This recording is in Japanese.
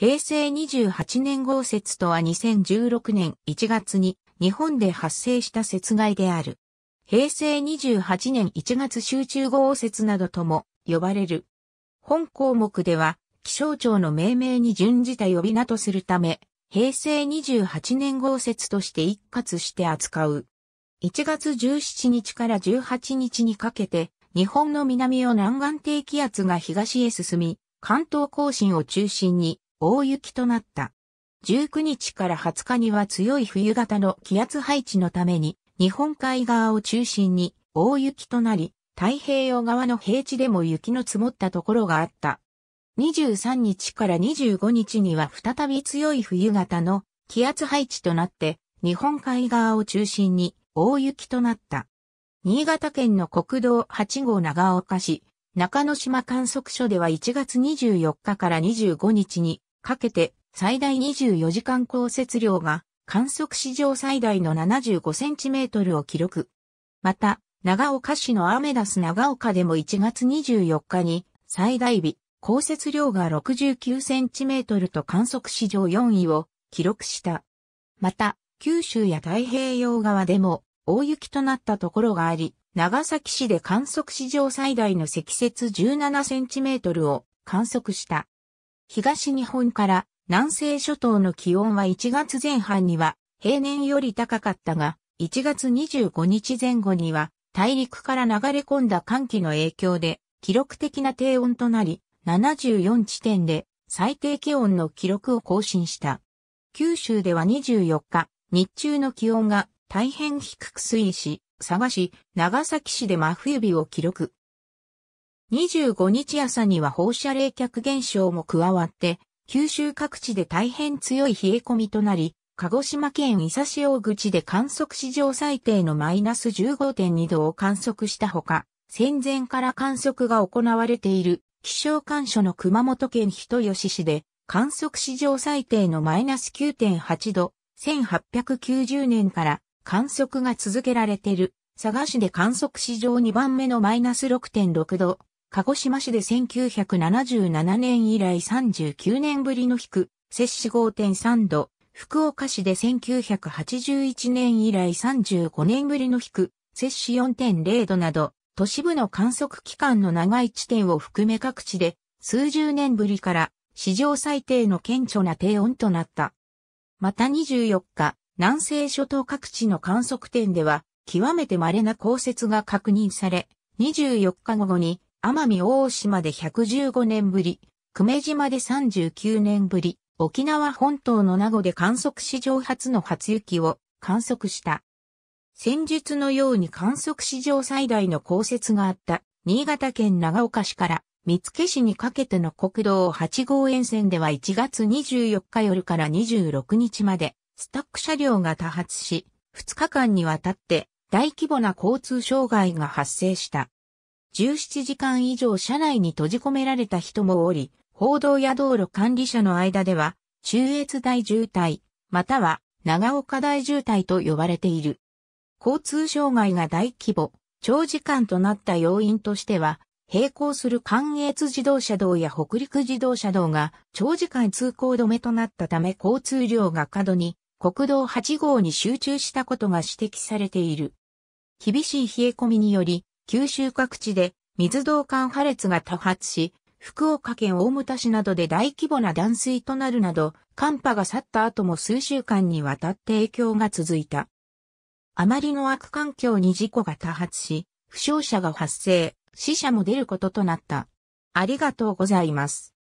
平成28年豪雪とは2016年1月に日本で発生した雪害である。平成28年1月集中豪雪などとも呼ばれる。本項目では気象庁の命名に準じた呼び名とするため、平成28年豪雪として一括して扱う。1月17日から18日にかけて、日本の南を南岸低気圧が東へ進み、関東甲信を中心に大雪となった。19日から20日には強い冬型の気圧配置のために、日本海側を中心に大雪となり、太平洋側の平地でも雪の積もったところがあった。23日から25日には再び強い冬型の気圧配置となって、日本海側を中心に大雪となった。新潟県の国道8号長岡市、中野島観測所では1月24日から25日にかけて最大24時間降雪量が観測史上最大の75センチメートルを記録。また、長岡市のアメダス長岡でも1月24日に最大日、降雪量が69センチメートルと観測史上4位を記録した。また、九州や太平洋側でも大雪となったところがあり、長崎市で観測史上最大の積雪17センチメートルを観測した。東日本から南西諸島の気温は1月前半には平年より高かったが、1月25日前後には大陸から流れ込んだ寒気の影響で記録的な低温となり、74地点で最低気温の記録を更新した。九州では24日、日中の気温が大変低く推移し、佐賀市、長崎市で真冬日を記録。25日朝には放射冷却現象も加わって、九州各地で大変強い冷え込みとなり、鹿児島県伊佐市大口で観測史上最低のマイナス15.2度を観測したほか、戦前から観測が行われている気象観所の熊本県人吉市で観測史上最低のマイナス9.8度、1890年から観測が続けられている佐賀市で観測史上2番目のマイナス6.6度、鹿児島市で1977年以来39年ぶりの低、摂氏5.3度、福岡市で1981年以来35年ぶりの低、摂氏4.0度など、都市部の観測期間の長い地点を含め各地で、数十年ぶりから史上最低の顕著な低温となった。また24日、南西諸島各地の観測点では、極めて稀な降雪が確認され、24日午後に奄美大島で115年ぶり、久米島で39年ぶり、沖縄本島の名護で観測史上初の初雪を観測した。先日のように観測史上最大の降雪があった新潟県長岡市から三付市にかけての国道8号沿線では1月24日夜から26日までスタック車両が多発し、2日間にわたって大規模な交通障害が発生した。17時間以上車内に閉じ込められた人もおり、報道や道路管理者の間では、中越大渋滞、または長岡大渋滞と呼ばれている。交通障害が大規模、長時間となった要因としては、並行する関越自動車道や北陸自動車道が長時間通行止めとなったため交通量が過度に国道8号に集中したことが指摘されている。厳しい冷え込みにより九州各地で水道管破裂が多発し、福岡県大牟田市などで大規模な断水となるなど、寒波が去った後も数週間にわたって影響が続いた。あまりの悪環境に事故が多発し、負傷者が発生、死者も出ることとなった。ありがとうございます。